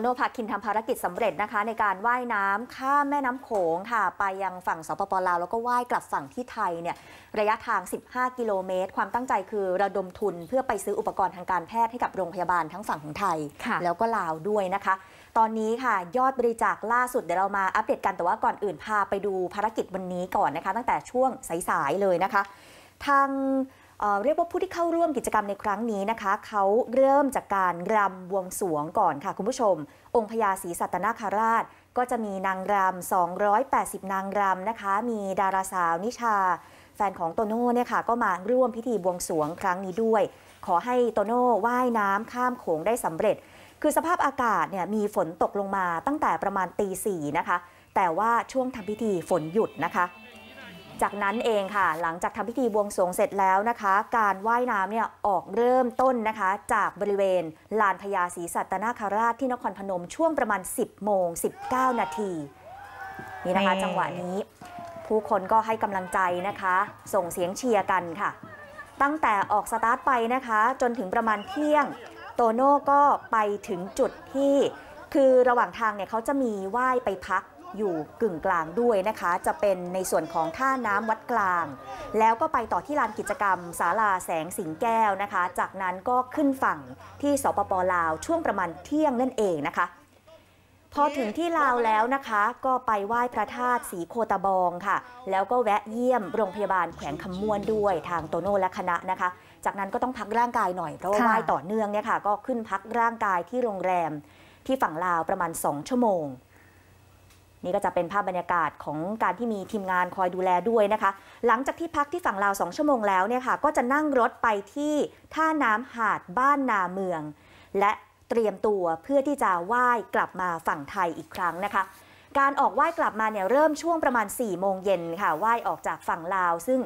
โนภาคินทำภารกิจสำเร็จนะคะในการว่ายน้ำข้ามแม่น้ำโขงค่ะ ไปยังฝั่งสปปลาว แล้วก็ว่ายกลับฝั่งที่ไทยเนี่ยระยะทาง 15 กิโลเมตร ความตั้งใจคือระดมทุนเพื่อไปซื้ออุปกรณ์ทางการแพทย์ให้กับโรงพยาบาลทั้งฝั่งของไทย แล้วก็ลาวด้วยนะคะ ตอนนี้ค่ะยอดบริจาคล่าสุดเดี๋ยวเรามาอัปเดตกันแต่ว่าก่อนอื่นพาไปดูภารกิจวันนี้ก่อนนะคะ ตั้งแต่ช่วงสายๆเลยนะคะทางเรียกว่าผู้ที่เข้าร่วมกิจกรรมในครั้งนี้นะคะเขาเริ่มจากการรำบวงสวงก่อนค่ะ คุณผู้ชม องค์พญาศรีสัตนาคาราชก็จะมีนางรำ 280 นางรำนะคะ มีดาราสาวนิชา แฟนของโตโน่เนี่ยค่ะก็มาร่วมพิธีบวงสวงครั้งนี้ด้วย ขอให้โตโน่ว่ายน้ำข้ามโขงได้สำเร็จ คือสภาพอากาศเนี่ยมีฝนตกลงมาตั้งแต่ประมาณตีสี่นะคะ แต่ว่าช่วงทำพิธีฝนหยุดนะคะจากนั้นเองค่ะ หลังจากทำพิธีบวงสรวงเสร็จแล้วนะคะ การว่ายน้ำเนี่ยออกเริ่มต้นนะคะ จากบริเวณลานพญาศรีสัตนาคาราชที่นครพนมช่วงประมาณ 10 โมง 19 นาทีนี่นะคะจังหวะนี้ ผู้คนก็ให้กำลังใจนะคะ ส่งเสียงเชียร์กันค่ะ ตั้งแต่ออกสตาร์ทไปนะคะจนถึงประมาณเที่ยงโตโน่ก็ไปถึงจุดที่คือระหว่างทางเนี่ยเขาจะมีว่ายไปพักอยู่กึ่งกลางด้วยนะคะจะเป็นในส่วนของท่าน้ำวัดกลาง แล้วก็ไปต่อที่ลานกิจกรรม ศาลาแสงสิงแก้วนะคะ จากนั้นก็ขึ้นฝั่งที่สปปลาวช่วงประมาณเที่ยงนั่นเองนะคะ พอถึงที่ลาวแล้วนะคะก็ไปไหว้พระธาตุสีโคตบองค่ะ แล้วก็แวะเยี่ยมโรงพยาบาลแขวงคำม่วนด้วยทางโตโน่และคณะนะคะ จากนั้นก็ต้องพักร่างกายหน่อยเพราะว่าไหว้ต่อเนื่องเนี่ยค่ะ ก็ขึ้นพักร่างกายที่โรงแรมที่ฝั่งลาวประมาณ2ชั่วโมงนี่ก็จะเป็นภาพบรรยากาศของการที่มีทีมงานคอยดูแลด้วยนะคะ หลังจากที่พักที่ฝั่งลาวสองชั่วโมงแล้วเนี่ยค่ะก็จะนั่งรถไปที่ท่าน้ำหาดบ้านนาเมือง และเตรียมตัวเพื่อที่จะไหว้กลับมาฝั่งไทยอีกครั้งนะคะ การออกไหว้กลับมาเนี่ยเริ่มช่วงประมาณ4โมงเย็นค่ะ ไหว้ออกจากฝั่งลาวซึ่ง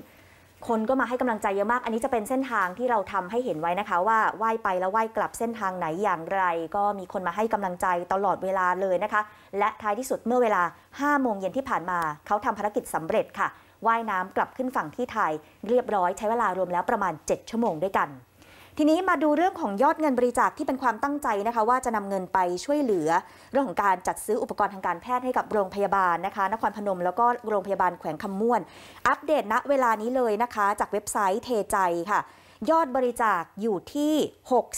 คนก็มาให้กำลังใจเยอะมาก อันนี้จะเป็นเส้นทางที่เราทำให้เห็นไว้นะคะ ว่าว่ายไปแล้วว่ายกลับเส้นทางไหนอย่างไร ก็มีคนมาให้กำลังใจตลอดเวลาเลยนะคะและท้ายที่สุดเมื่อเวลา5โมงเย็นที่ผ่านมาเขาทำภารกิจสำเร็จค่ะว่ายน้ำกลับขึ้นฝั่งที่ไทย เรียบร้อยใช้เวลารวมแล้วประมาณ 7 ชั่วโมงด้วยกันทีนี้มาดูเรื่องของยอดเงินบริจาคที่เป็นความตั้งใจนะคะว่าจะนำเงินไปช่วยเหลือเรื่องของการจัดซื้ออุปกรณ์ทางการแพทย์ให้กับโรงพยาบาลนะคะนครพนมแล้วก็โรงพยาบาลแขวงคาม่วน อัปเดตณเวลานี้เลยนะคะจากเว็บไซต์เทใจค่ะ ยอดบริจาคอยู่ที่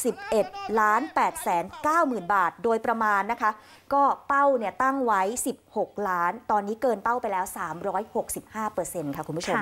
61ล้าน8แสน9หมื่นบาท โดยประมาณนะคะก็เป้าเนี่ยตั้งไว้ 16 ล้าน ตอนนี้เกินเป้าไปแล้ว 365เปอร์เซ็นต์ค่ะคุณผู้ชม